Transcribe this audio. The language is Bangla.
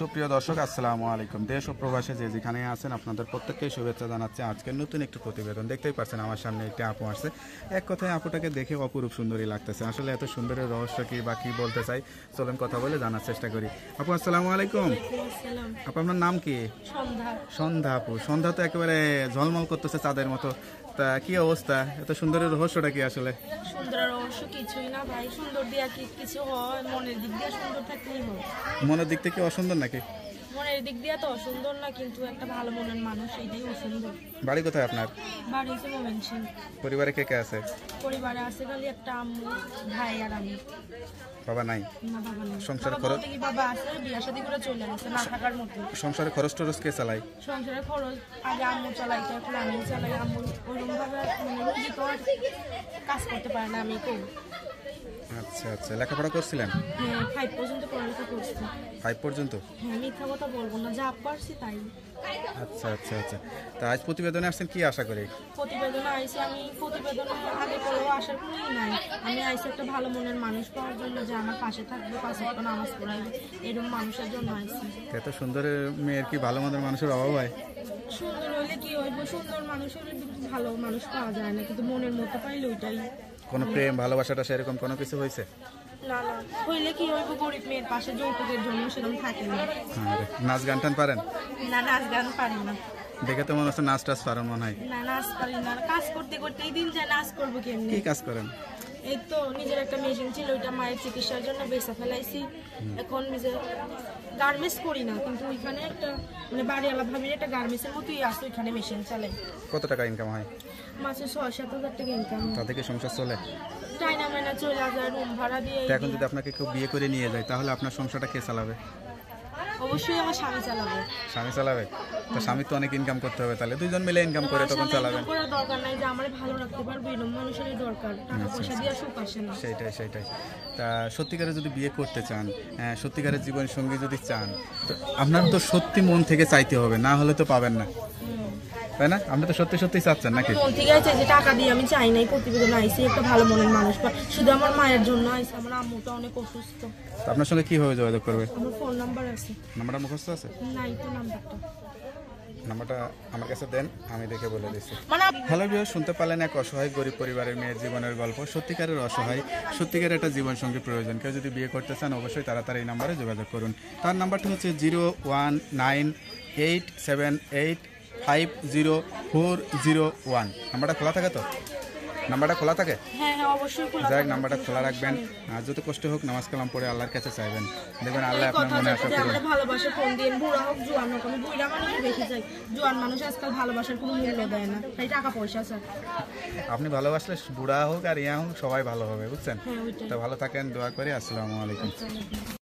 সুপ্রিয় দর্শক আসসালামু আলাইকুম দেশ ও প্রবাসে যে যেখানে আছেন আপনাদের প্রত্যেককেই শুভেচ্ছা জানাচ্ছি আজকের নতুন একটি প্রতিবেদন দেখতেই পাচ্ছেন আমার সামনে একটি আপু আসছে এক কথায় আপুটাকে দেখে অপরূপ সুন্দরী লাগতেছে আসলে এত সুন্দরের রহস্য কি বা কি বলতে চাই চলেন কথা বলে জানার চেষ্টা করি আপু আসসালামু আলাইকুম আপু আপনার নাম কি সন্ধ্যা সন্ধ্যা আপু সন্ধ্যা তো একেবারে ঝলমল করতেছে চাঁদের মতো অবস্থা কি অবস্থা এত সুন্দরের রহস্যটা কি আসলে সুন্দরের রহস্য কিছুই না ভাই সুন্দর কি কিছু হয় মনের দিক দিয়ে সুন্দর থাকলেই হয় মনের দিক থেকে অসুন্দর নাকি দিক দিয়ে তো অসুন্দর না কিন্তু একটা ভালো মনের মানুষ এটাই অসুন্দর বাড়ি কোথায় আপনার বাড়ি হচ্ছে পরিবারে কে কে আছে পরিবারে আছে খালি একটা আম্মু ভাই আর আমি বাবা নাই সংসারে খরচ বাবা আছে বিয়ে শাদী করে চলে না থাকার মতো সংসারে খরচ টরচ কে চালায় সংসারে খরচ আগে আমি চালাই মানে কাজ করতে পারে না আমি আচ্ছা আচ্ছা লেখাপড়া করছিলেন হ্যাঁ 5 পর্যন্ত পড়াশোনা করেছি 5 পর্যন্ত হ্যাঁ মিথ্যা কথা বলবো না যা পারছি তাই আচ্ছা আচ্ছা আচ্ছা তা আজ প্রতিবেদনে আসেন কি আশা করে প্রতিবেদনে আইছি আমি প্রতিবেদনে আগে পরেও আশা কোনোই নাই আমি আইছি একটা ভালো মনের মানুষ পাওয়ার জন্য যে আমার পাশে থাকবে পাশে কোনো নামাজ পড়াইবে এরকম মানুষের জন্য আইছি এত সুন্দর মেয়ের কি ভালো মনের মানুষের অভাব হয় সুন্দর হলে কি হইব সুন্দর মানুষের ভালো মানুষ পাওয়া যায় না কিন্তু মনের মতো পাইলে ওইটাই কোনো প্রেম ভালোবাসাটা সেরকম কোনো কিছু হয়েছে হ্যাঁ নাচ গান টান পারেন নাচ গান দেখে তো মনে হচ্ছে নাচ টাচ পারেন মনে হয় কাজ করতে এই দিন যায় নাচ করবো কি কাজ করেন এই তো নিজের একটা মেশিন ছিল ওইটা মায়ের চিকিৎসার জন্য বেসা ফেলাইছি এখন যে গার্মেন্টস করি না কিন্তু ওইখানে একটা মানে বাড়িওয়ালা ভাবির একটা গার্মেন্টসের মতোই আসতো ওইখানে মেশিন চালে কত টাকা ইনকাম হয় মাসে ছয় সাত হাজার টাকা ইনকাম তাতে থেকে সংসার চলে চাইনা মাইনা চলে যায় রুম ভাড়া দিয়ে এখন যদি আপনাকে কেউ বিয়ে করে নিয়ে যায় তাহলে আপনার সংসারটা কে চালাবে অবশ্যই আমার স্বামী চালাবে স্বামী চালাবে তো স্বামী তো অনেক ইনকাম করতে হবে তাহলে দুজন মিলে ইনকাম করে তখন চালাবেন করার দরকার নাই যে ভালো রাখতে পারবে এরকম দরকার টাকা আচ্ছা, পয়সা আচ্ছা। দিয়ে সুখ আসে না সেটাই সেটাই তা সত্যিকারে যদি বিয়ে করতে চান হ্যাঁ, সত্যিকারের জীবন সঙ্গী যদি চান তো আপনার তো সত্যি মন থেকে চাইতে হবে না হলে তো পাবেন না তাই না আপনি তো সত্যি সত্যি চাচ্ছেন নাকি মন থেকে আছে যে টাকা দিয়ে আমি চাই নাই প্রতিবেদন আইছি একটা ভালো মনের মানুষ শুধু আমার মায়ের জন্য আইছি আমার আম্মুটা অনেক অসুস্থ আপনার সঙ্গে কিভাবে যোগাযোগ করবে আমার ফোন নাম্বার আছে নাম্বারটা মুখস্থ আছে নাই তো নাম্বারটা নাম্বারটা আমার কাছে আমি দেখে বলে দিচ্ছি মানে হ্যালো ভিউ শুনতে পারলেন এক অসহায় গরিব পরিবারের মেয়ের জীবনের গল্প সত্যিকারের অসহায় সত্যিকারের একটা জীবন প্রয়োজন কেউ যদি বিয়ে করতে চান অবশ্যই তাড়াতাড়ি এই নাম্বারে যোগাযোগ করুন তার নাম্বারটা হচ্ছে zero one nine eight seven eight five zero four zero one নাম্বারটা খোলা থাকে তো নাম্বারটা খোলা থাকে হ্যাঁ, হ্যাঁ, যাই নাম্বারটা খোলা রাখবেন আর যত কষ্ট হোক নামাজ কালাম পরে আল্লাহর কাছে চাইবেন দেখবেন আল্লাহ আপনার মনে আশা করুন ভালোবাসা ফোন দিন বুড়া হোক জোয়ান হোক আমি বুড়া মানুষ বেশি চাই জোয়ান মানুষ আজকাল ভালোবাসার কোনো মূল্য ইয়ে দেয় না তাই টাকা পয়সা স্যার আপনি ভালোবাসলে বুড়া হোক আর ইয়া হোক সবাই ভালো হবে বুঝছেন হ্যাঁ, তো ভালো থাকেন দোয়া করে আসসালামু আলাইকুম